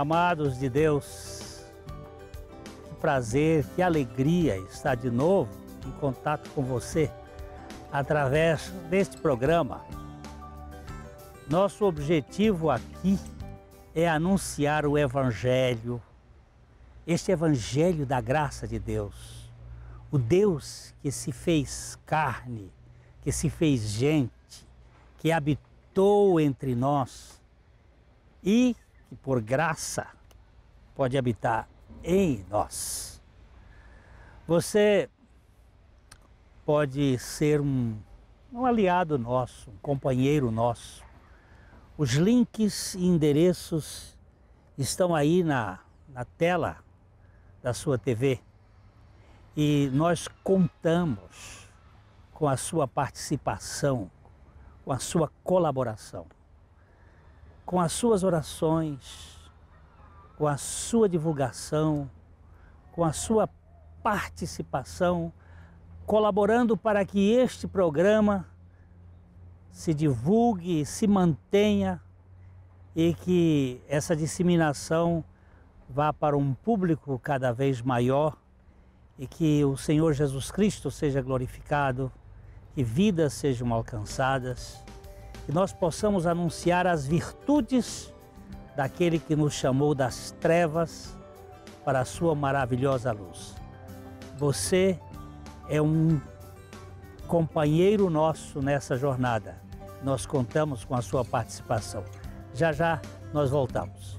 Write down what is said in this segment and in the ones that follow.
Amados de Deus, que prazer, que alegria estar de novo em contato com você através deste programa. Nosso objetivo aqui é anunciar o Evangelho, este Evangelho da graça de Deus, o Deus que se fez carne, que se fez gente, que habitou entre nós e que por graça pode habitar em nós. Você pode ser um, um aliado nosso, um companheiro nosso. Os links e endereços estão aí na, na tela da sua TV e nós contamos com a sua participação, com a sua colaboração com as suas orações, com a sua divulgação, com a sua participação, colaborando para que este programa se divulgue, se mantenha e que essa disseminação vá para um público cada vez maior e que o Senhor Jesus Cristo seja glorificado, que vidas sejam alcançadas que nós possamos anunciar as virtudes daquele que nos chamou das trevas para a sua maravilhosa luz. Você é um companheiro nosso nessa jornada. Nós contamos com a sua participação. Já já nós voltamos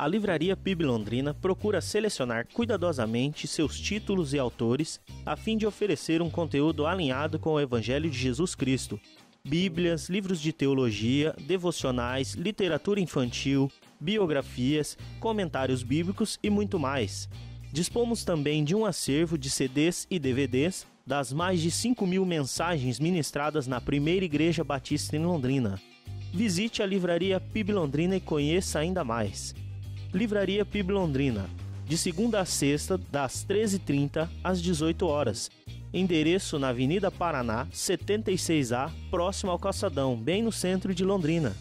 a Livraria PIB Londrina procura selecionar cuidadosamente seus títulos e autores a fim de oferecer um conteúdo alinhado com o Evangelho de Jesus Cristo. Bíblias, livros de teologia, devocionais, literatura infantil, biografias, comentários bíblicos e muito mais. Dispomos também de um acervo de CDs e DVDs das mais de 5 mil mensagens ministradas na primeira Igreja Batista em Londrina. Visite a livraria PIB Londrina e conheça ainda mais. Livraria PIB Londrina, de segunda a sexta, das 13h30 às 18 horas. Endereço na Avenida Paraná, 76A, próximo ao Calçadão, bem no centro de Londrina.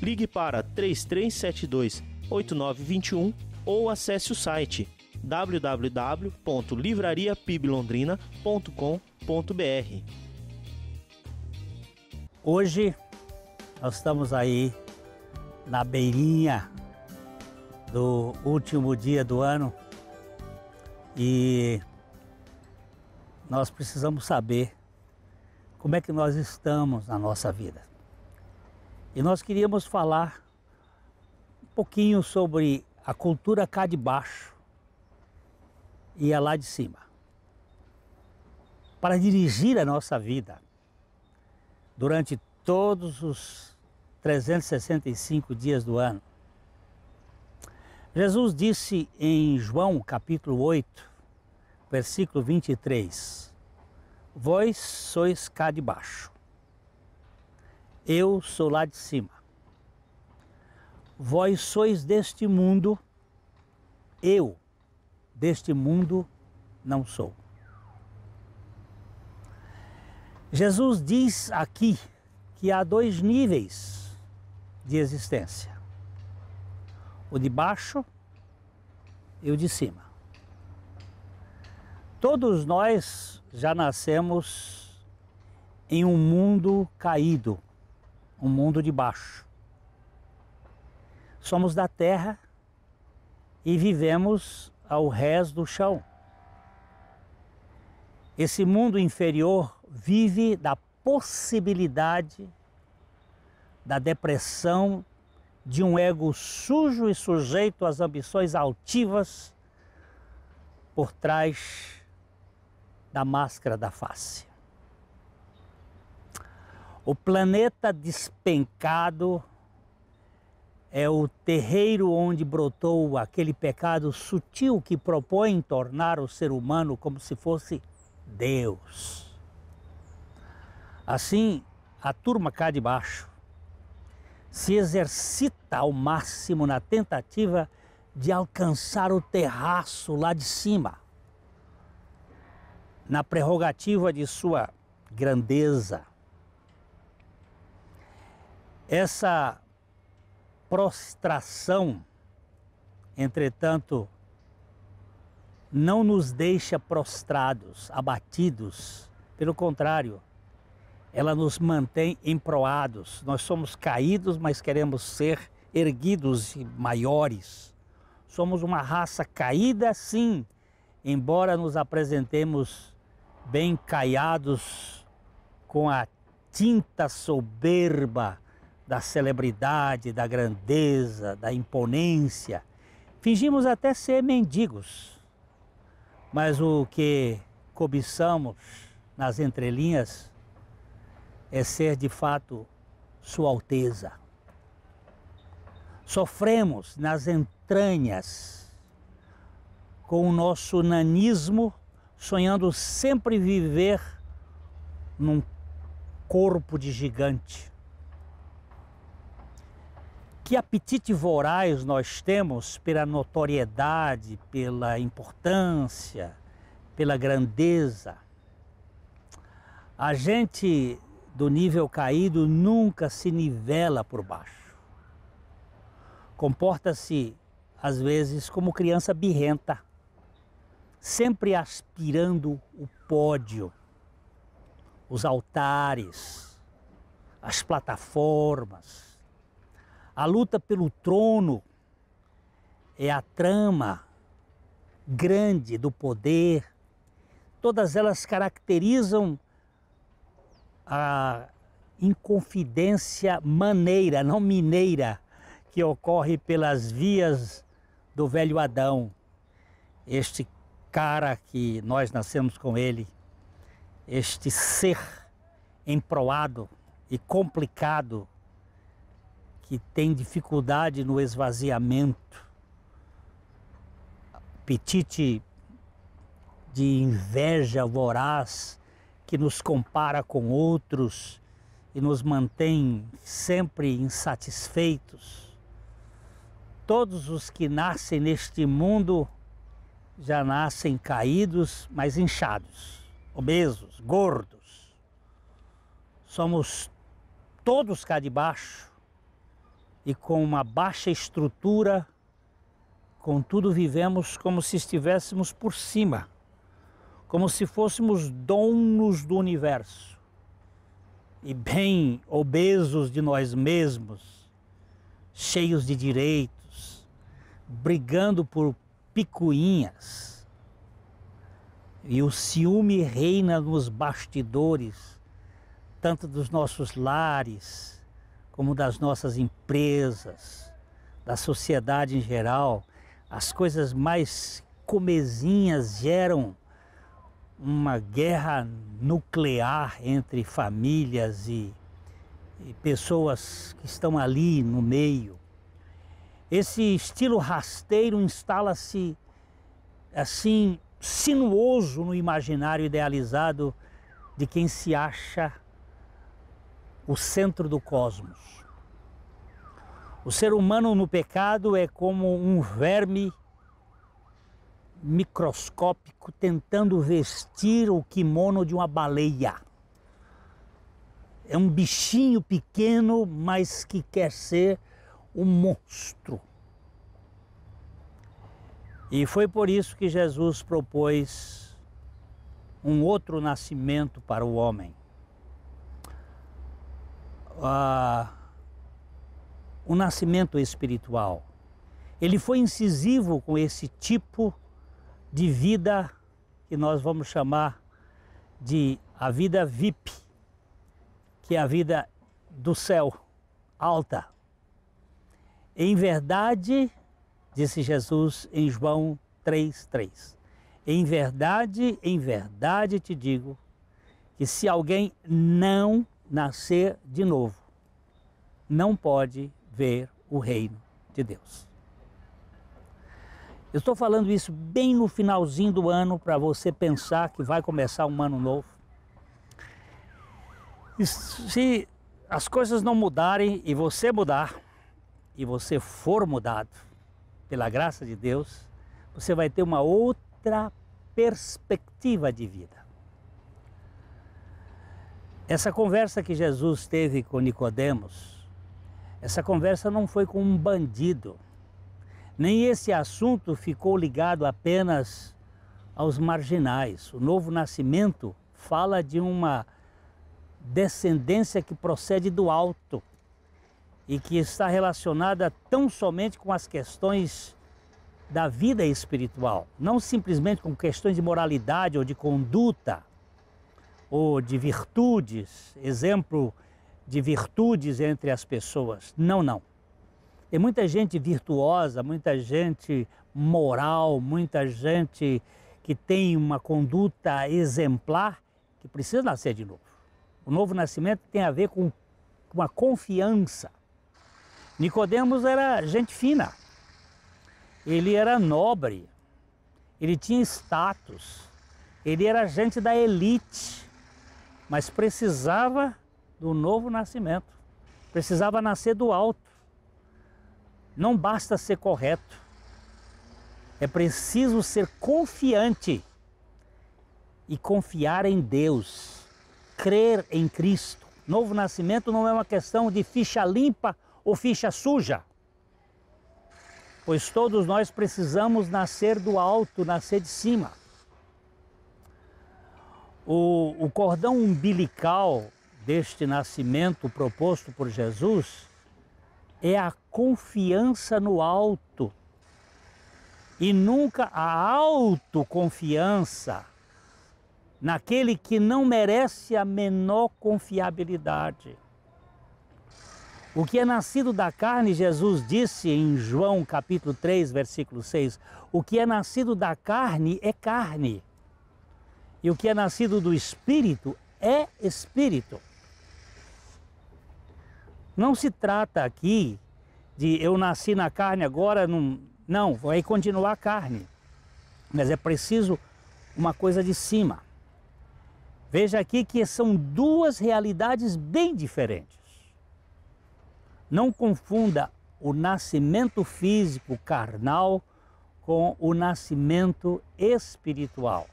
Ligue para 3372 8921 ou acesse o site www.livrariapiblondrina.com.br. Hoje nós estamos aí na beirinha do último dia do ano e nós precisamos saber como é que nós estamos na nossa vida. E nós queríamos falar um pouquinho sobre a cultura cá de baixo e a lá de cima. Para dirigir a nossa vida durante todos os 365 dias do ano, Jesus disse em João capítulo 8, versículo 23: Vós sois cá de baixo, eu sou lá de cima. Vós sois deste mundo, eu deste mundo não sou. Jesus diz aqui que há dois níveis de existência o de baixo e o de cima. Todos nós já nascemos em um mundo caído, um mundo de baixo. Somos da terra e vivemos ao rés do chão. Esse mundo inferior vive da possibilidade da depressão, de um ego sujo e sujeito às ambições altivas por trás da máscara da face. O planeta despencado é o terreiro onde brotou aquele pecado sutil que propõe tornar o ser humano como se fosse Deus. Assim, a turma cá de baixo se exercita ao máximo na tentativa de alcançar o terraço lá de cima. Na prerrogativa de sua grandeza, essa prostração, entretanto, não nos deixa prostrados, abatidos. Pelo contrário, ela nos mantém emproados. Nós somos caídos, mas queremos ser erguidos e maiores. Somos uma raça caída, sim, embora nos apresentemos bem caiados com a tinta soberba da celebridade, da grandeza, da imponência. Fingimos até ser mendigos, mas o que cobiçamos nas entrelinhas é ser de fato Sua Alteza. Sofremos nas entranhas com o nosso nanismo, sonhando sempre viver num corpo de gigante. Que apetite voraz nós temos pela notoriedade, pela importância, pela grandeza. A gente do nível caído nunca se nivela por baixo. Comporta-se, às vezes, como criança birrenta, sempre aspirando o pódio, os altares, as plataformas. A luta pelo trono é a trama grande do poder. Todas elas caracterizam a inconfidência maneira, não mineira, que ocorre pelas vias do velho Adão. Este cara que nós nascemos com ele, este ser emproado e complicado, que tem dificuldade no esvaziamento, apetite de inveja voraz, que nos compara com outros e nos mantém sempre insatisfeitos. Todos os que nascem neste mundo já nascem caídos, mas inchados, obesos, gordos. Somos todos cá de baixo e com uma baixa estrutura, contudo vivemos como se estivéssemos por cima como se fôssemos donos do universo e bem obesos de nós mesmos, cheios de direitos, brigando por picuinhas. E o ciúme reina nos bastidores, tanto dos nossos lares, como das nossas empresas, da sociedade em geral. As coisas mais comezinhas geram uma guerra nuclear entre famílias e, e pessoas que estão ali no meio. Esse estilo rasteiro instala-se assim sinuoso no imaginário idealizado de quem se acha o centro do cosmos. O ser humano no pecado é como um verme microscópico tentando vestir o kimono de uma baleia. É um bichinho pequeno, mas que quer ser um monstro. E foi por isso que Jesus propôs um outro nascimento para o homem. Ah, o nascimento espiritual. Ele foi incisivo com esse tipo de vida que nós vamos chamar de a vida VIP, que é a vida do céu, alta. Em verdade, disse Jesus em João 3,3. Em verdade, em verdade te digo que se alguém não nascer de novo, não pode ver o reino de Deus. Eu estou falando isso bem no finalzinho do ano para você pensar que vai começar um ano novo. E se as coisas não mudarem e você mudar, e você for mudado, pela graça de Deus, você vai ter uma outra perspectiva de vida. Essa conversa que Jesus teve com Nicodemos, essa conversa não foi com um bandido nem esse assunto ficou ligado apenas aos marginais. O novo nascimento fala de uma descendência que procede do alto e que está relacionada tão somente com as questões da vida espiritual, não simplesmente com questões de moralidade ou de conduta ou de virtudes, exemplo de virtudes entre as pessoas. Não, não. Tem muita gente virtuosa, muita gente moral, muita gente que tem uma conduta exemplar que precisa nascer de novo. O novo nascimento tem a ver com uma confiança. Nicodemos era gente fina. Ele era nobre. Ele tinha status. Ele era gente da elite, mas precisava do novo nascimento. Precisava nascer do alto. Não basta ser correto, é preciso ser confiante e confiar em Deus, crer em Cristo. Novo nascimento não é uma questão de ficha limpa ou ficha suja, pois todos nós precisamos nascer do alto, nascer de cima. O, o cordão umbilical deste nascimento proposto por Jesus é a confiança no alto e nunca a autoconfiança naquele que não merece a menor confiabilidade. O que é nascido da carne, Jesus disse em João capítulo 3, versículo 6, o que é nascido da carne é carne. E o que é nascido do espírito é espírito. Não se trata aqui de eu nasci na carne agora, não, não vai continuar a carne. Mas é preciso uma coisa de cima. Veja aqui que são duas realidades bem diferentes. Não confunda o nascimento físico carnal com o nascimento espiritual.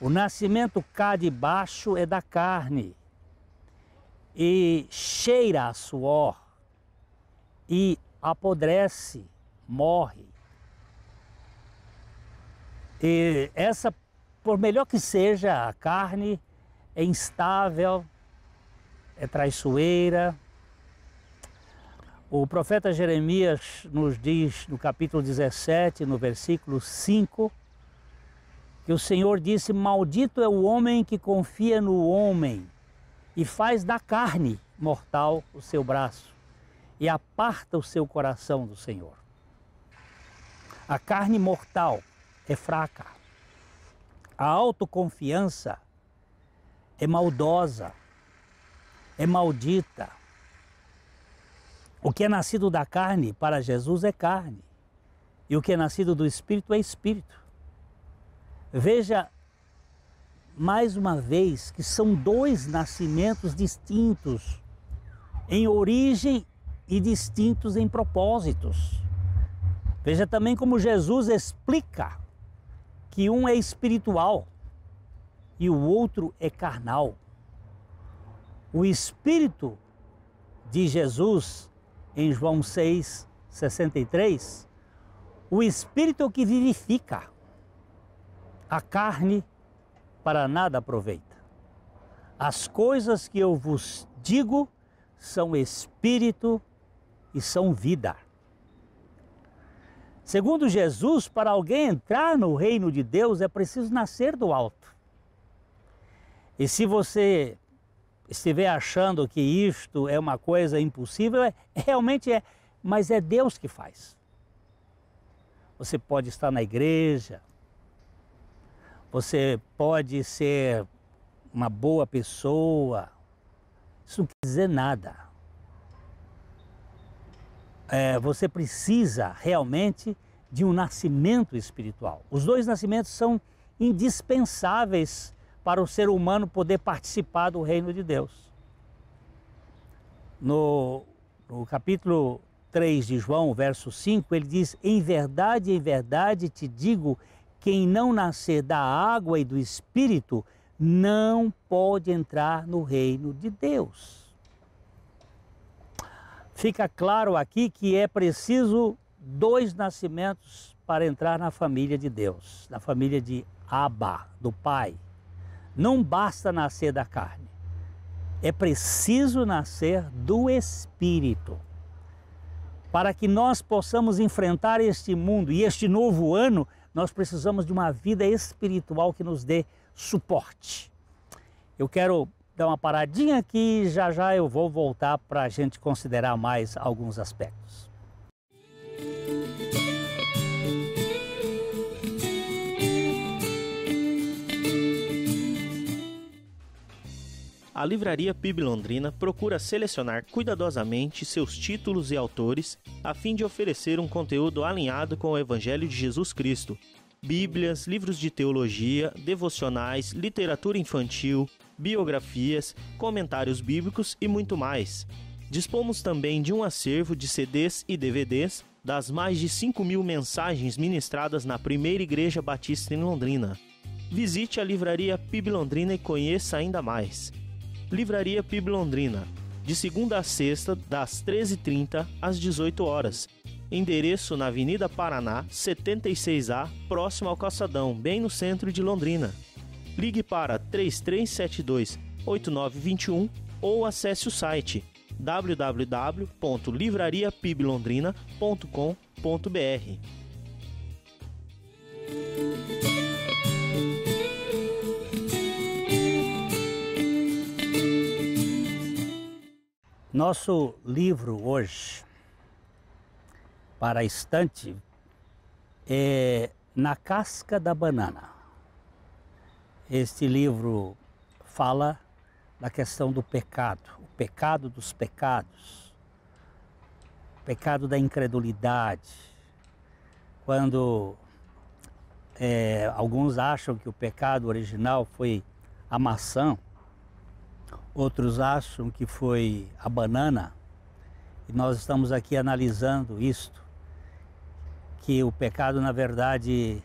O nascimento cá de baixo é da carne e cheira a suor e apodrece, morre. E essa, por melhor que seja a carne, é instável, é traiçoeira. O profeta Jeremias nos diz no capítulo 17, no versículo 5, que o Senhor disse: Maldito é o homem que confia no homem e faz da carne mortal o seu braço e aparta o seu coração do Senhor. A carne mortal é fraca. A autoconfiança é maldosa, é maldita. O que é nascido da carne para Jesus é carne, e o que é nascido do espírito é espírito. Veja mais uma vez que são dois nascimentos distintos em origem e distintos em propósitos. Veja também como Jesus explica que um é espiritual e o outro é carnal. O espírito de Jesus em João 6, 63, o espírito que vivifica, a carne para nada aproveita. As coisas que eu vos digo são espírito e são vida. Segundo Jesus, para alguém entrar no reino de Deus é preciso nascer do alto. E se você estiver achando que isto é uma coisa impossível, é, é realmente é, mas é Deus que faz. Você pode estar na igreja, você pode ser uma boa pessoa. Isso não quer dizer nada. É, você precisa realmente de um nascimento espiritual. Os dois nascimentos são indispensáveis para o ser humano poder participar do reino de Deus. No, no capítulo 3 de João, verso 5, ele diz: Em verdade, em verdade te digo quem não nascer da água e do espírito não pode entrar no reino de Deus. Fica claro aqui que é preciso dois nascimentos para entrar na família de Deus, na família de Abba, do Pai. Não basta nascer da carne, é preciso nascer do Espírito. Para que nós possamos enfrentar este mundo e este novo ano nós precisamos de uma vida espiritual que nos dê suporte. Eu quero dar uma paradinha aqui e já já eu vou voltar para a gente considerar mais alguns aspectos. a Livraria PIB Londrina procura selecionar cuidadosamente seus títulos e autores a fim de oferecer um conteúdo alinhado com o Evangelho de Jesus Cristo. Bíblias, livros de teologia, devocionais, literatura infantil, biografias, comentários bíblicos e muito mais. Dispomos também de um acervo de CDs e DVDs das mais de 5 mil mensagens ministradas na primeira Igreja Batista em Londrina. Visite a livraria PIB Londrina e conheça ainda mais. Livraria PIB Londrina, de segunda a sexta, das 13h30 às 18 horas. Endereço na Avenida Paraná, 76A, próximo ao Calçadão, bem no centro de Londrina. Ligue para 3372 8921 ou acesse o site www.livrariapiblondrina.com.br. Nosso livro hoje, para a estante, é Na Casca da Banana. Este livro fala da questão do pecado, o pecado dos pecados, o pecado da incredulidade. Quando é, alguns acham que o pecado original foi a maçã, outros acham que foi a banana. E nós estamos aqui analisando isto, que o pecado, na verdade,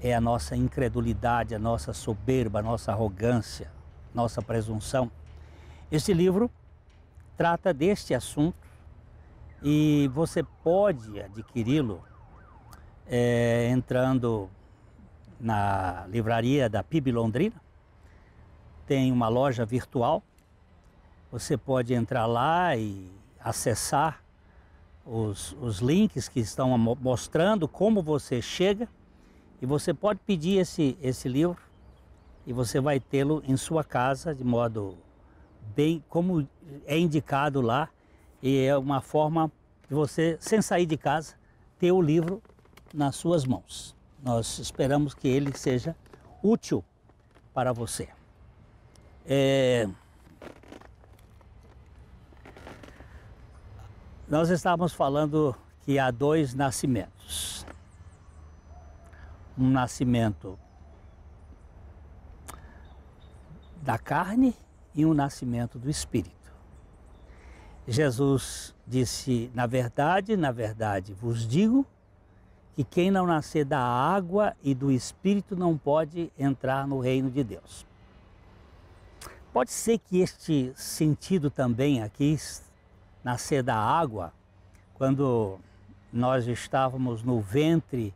é a nossa incredulidade, a nossa soberba, a nossa arrogância, nossa presunção. Este livro trata deste assunto e você pode adquiri-lo é, entrando na livraria da PIB Londrina. Tem uma loja virtual você pode entrar lá e acessar os, os links que estão mostrando como você chega e você pode pedir esse, esse livro e você vai tê-lo em sua casa de modo bem como é indicado lá e é uma forma de você sem sair de casa ter o livro nas suas mãos. Nós esperamos que ele seja útil para você. É... Nós estávamos falando que há dois nascimentos. Um nascimento da carne e um nascimento do espírito. Jesus disse: Na verdade, na verdade vos digo que quem não nascer da água e do espírito não pode entrar no reino de Deus. Pode ser que este sentido também aqui nascer da água, quando nós estávamos no ventre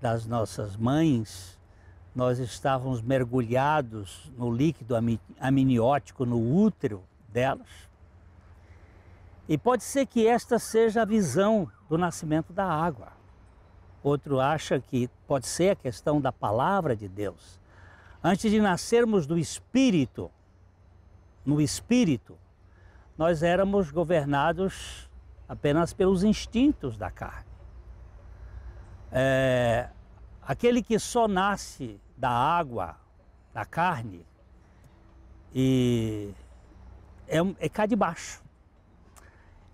das nossas mães, nós estávamos mergulhados no líquido amniótico no útero delas. E pode ser que esta seja a visão do nascimento da água. Outro acha que pode ser a questão da palavra de Deus. Antes de nascermos do espírito, no espírito, nós éramos governados apenas pelos instintos da carne. É, aquele que só nasce da água, da carne, e é, é cá de baixo.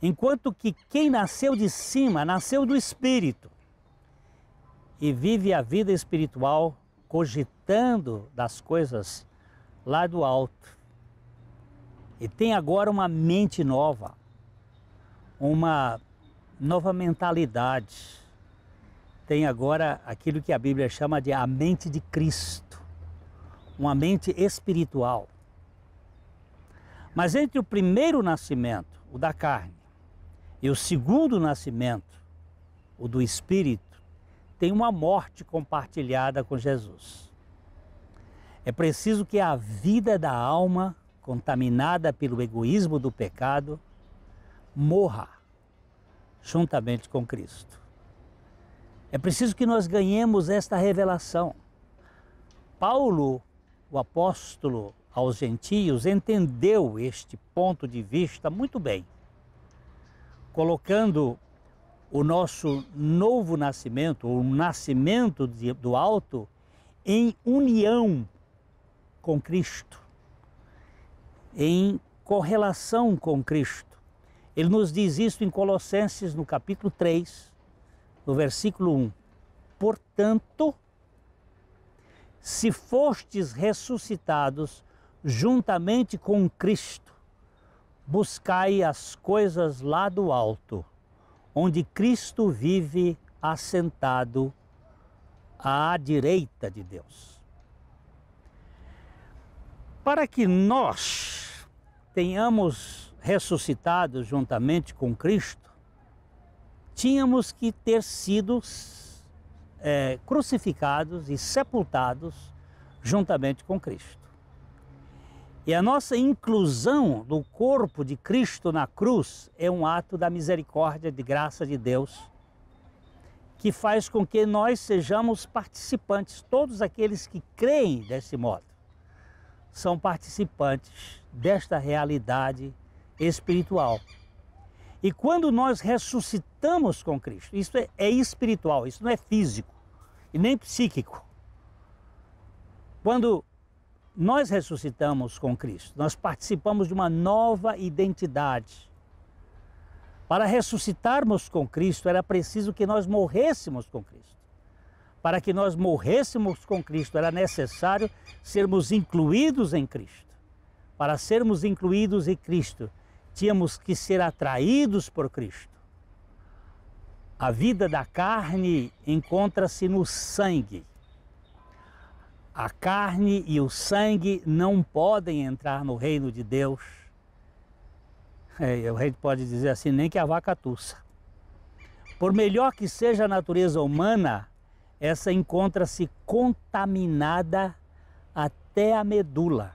Enquanto que quem nasceu de cima, nasceu do espírito e vive a vida espiritual cogitando das coisas lá do alto e tem agora uma mente nova, uma nova mentalidade. Tem agora aquilo que a Bíblia chama de a mente de Cristo, uma mente espiritual. Mas entre o primeiro nascimento, o da carne, e o segundo nascimento, o do espírito, tem uma morte compartilhada com Jesus. É preciso que a vida da alma contaminada pelo egoísmo do pecado, morra juntamente com Cristo. É preciso que nós ganhemos esta revelação. Paulo, o apóstolo aos gentios, entendeu este ponto de vista muito bem, colocando o nosso novo nascimento, o nascimento do alto, em união com Cristo em correlação com Cristo. Ele nos diz isso em Colossenses, no capítulo 3, no versículo 1. Portanto, se fostes ressuscitados juntamente com Cristo, buscai as coisas lá do alto, onde Cristo vive assentado à direita de Deus. Para que nós tenhamos ressuscitado juntamente com Cristo, tínhamos que ter sido é, crucificados e sepultados juntamente com Cristo. E a nossa inclusão do corpo de Cristo na cruz é um ato da misericórdia, de graça de Deus, que faz com que nós sejamos participantes, todos aqueles que creem desse modo são participantes desta realidade espiritual. E quando nós ressuscitamos com Cristo, isso é, é, espiritual, isso não é físico e nem psíquico. Quando nós ressuscitamos com Cristo, nós participamos de uma nova identidade. Para ressuscitarmos com Cristo, era preciso que nós morrêssemos com Cristo para que nós morrêssemos com Cristo, era necessário sermos incluídos em Cristo. Para sermos incluídos em Cristo, tínhamos que ser atraídos por Cristo. A vida da carne encontra-se no sangue. A carne e o sangue não podem entrar no reino de Deus. É, o rei pode dizer assim, nem que a vaca tussa. Por melhor que seja a natureza humana, essa encontra-se contaminada até a medula.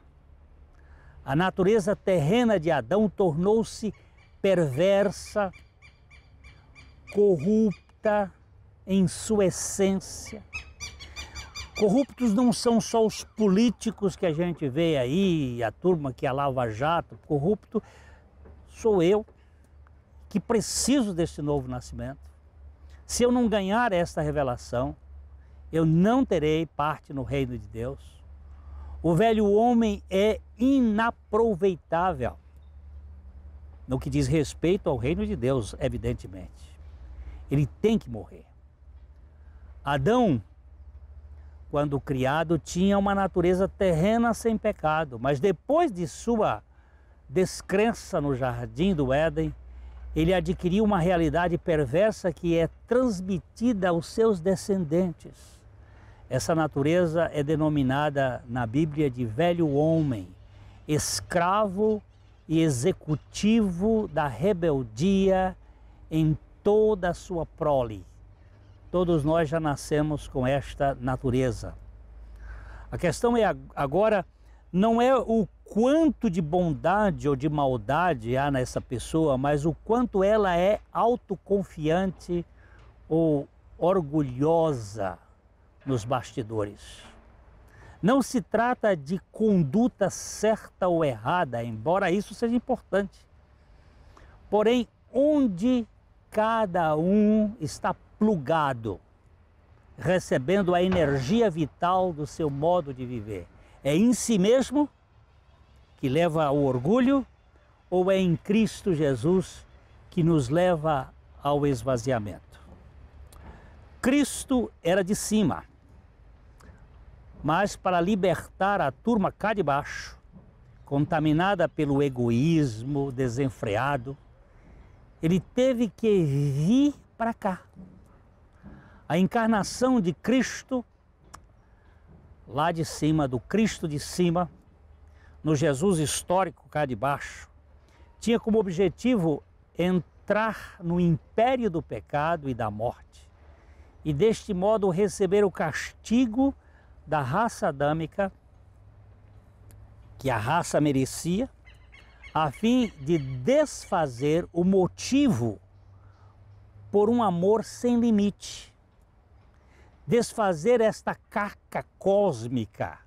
A natureza terrena de Adão tornou-se perversa, corrupta em sua essência. Corruptos não são só os políticos que a gente vê aí, a turma que é Lava Jato, corrupto sou eu que preciso desse novo nascimento. Se eu não ganhar esta revelação, eu não terei parte no reino de Deus. O velho homem é inaproveitável no que diz respeito ao reino de Deus, evidentemente. Ele tem que morrer. Adão, quando criado, tinha uma natureza terrena sem pecado, mas depois de sua descrença no jardim do Éden, ele adquiriu uma realidade perversa que é transmitida aos seus descendentes. Essa natureza é denominada na Bíblia de velho homem, escravo e executivo da rebeldia em toda a sua prole. Todos nós já nascemos com esta natureza. A questão é agora não é o quanto de bondade ou de maldade há nessa pessoa, mas o quanto ela é autoconfiante ou orgulhosa nos bastidores. Não se trata de conduta certa ou errada, embora isso seja importante. Porém, onde cada um está plugado, recebendo a energia vital do seu modo de viver, é em si mesmo que leva ao orgulho ou é em Cristo Jesus que nos leva ao esvaziamento? Cristo era de cima mas para libertar a turma cá de baixo, contaminada pelo egoísmo desenfreado, ele teve que vir para cá. A encarnação de Cristo, lá de cima, do Cristo de cima, no Jesus histórico cá de baixo, tinha como objetivo entrar no império do pecado e da morte, e deste modo receber o castigo da raça adâmica que a raça merecia, a fim de desfazer o motivo por um amor sem limite. Desfazer esta caca cósmica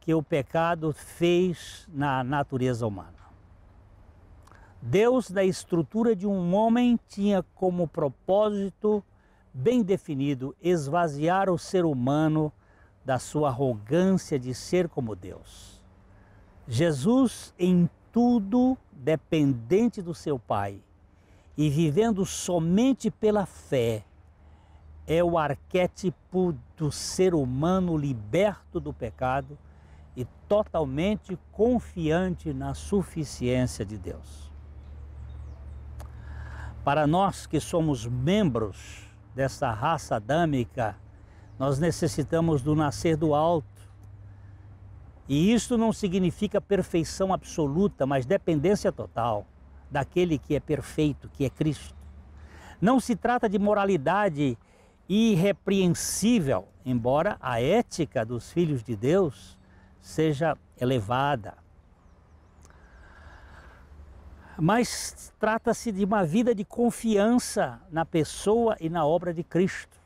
que o pecado fez na natureza humana. Deus, na estrutura de um homem, tinha como propósito bem definido esvaziar o ser humano da sua arrogância de ser como Deus. Jesus, em tudo, dependente do seu Pai e vivendo somente pela fé, é o arquétipo do ser humano liberto do pecado e totalmente confiante na suficiência de Deus. Para nós que somos membros dessa raça adâmica, nós necessitamos do nascer do alto. E isso não significa perfeição absoluta, mas dependência total daquele que é perfeito, que é Cristo. Não se trata de moralidade irrepreensível, embora a ética dos filhos de Deus seja elevada. Mas trata-se de uma vida de confiança na pessoa e na obra de Cristo.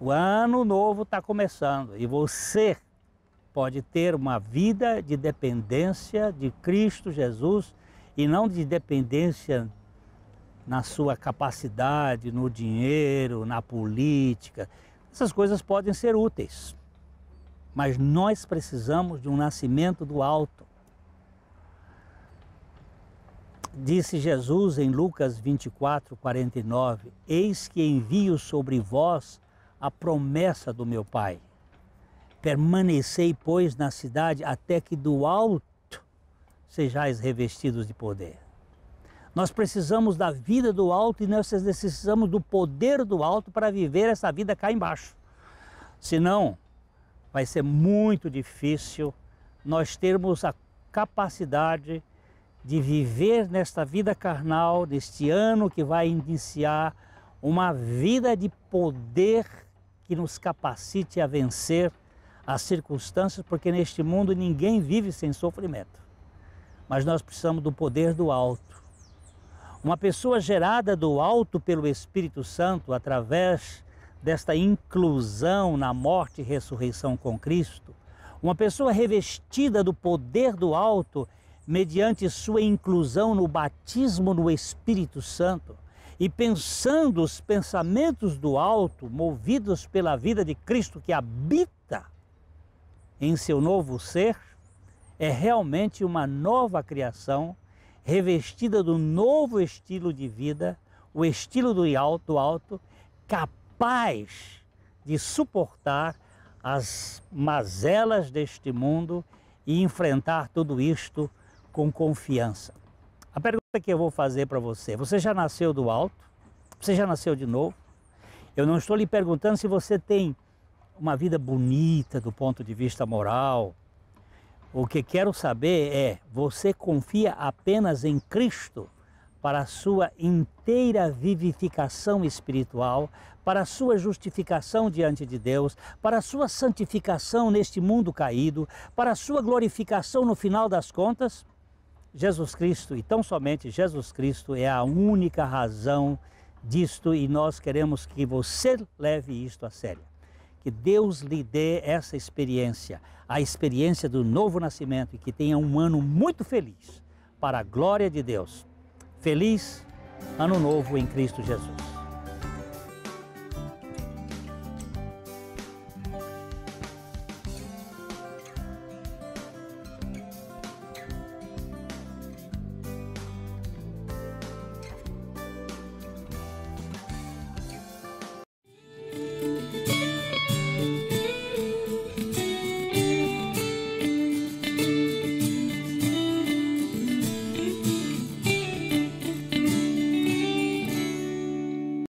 O ano novo está começando e você pode ter uma vida de dependência de Cristo Jesus e não de dependência na sua capacidade, no dinheiro, na política. Essas coisas podem ser úteis, mas nós precisamos de um nascimento do alto. Disse Jesus em Lucas 24, 49: Eis que envio sobre vós a promessa do meu pai. Permanecei, pois, na cidade até que do alto sejais revestidos de poder. Nós precisamos da vida do alto e nós precisamos do poder do alto para viver essa vida cá embaixo. Senão, vai ser muito difícil nós termos a capacidade de viver nesta vida carnal, neste ano que vai iniciar, uma vida de poder que nos capacite a vencer as circunstâncias, porque neste mundo ninguém vive sem sofrimento. Mas nós precisamos do poder do alto. Uma pessoa gerada do alto pelo Espírito Santo, através desta inclusão na morte e ressurreição com Cristo, uma pessoa revestida do poder do alto, mediante sua inclusão no batismo no Espírito Santo, e pensando os pensamentos do alto, movidos pela vida de Cristo que habita em seu novo ser, é realmente uma nova criação revestida do novo estilo de vida, o estilo do alto, alto capaz de suportar as mazelas deste mundo e enfrentar tudo isto com confiança. A pergunta que eu vou fazer para você: você já nasceu do alto? Você já nasceu de novo? Eu não estou lhe perguntando se você tem uma vida bonita do ponto de vista moral. O que quero saber é: você confia apenas em Cristo para a sua inteira vivificação espiritual, para a sua justificação diante de Deus, para a sua santificação neste mundo caído, para a sua glorificação no final das contas? Jesus Cristo e tão somente Jesus Cristo é a única razão disto e nós queremos que você leve isto a sério. Que Deus lhe dê essa experiência, a experiência do novo nascimento e que tenha um ano muito feliz para a glória de Deus. Feliz Ano Novo em Cristo Jesus.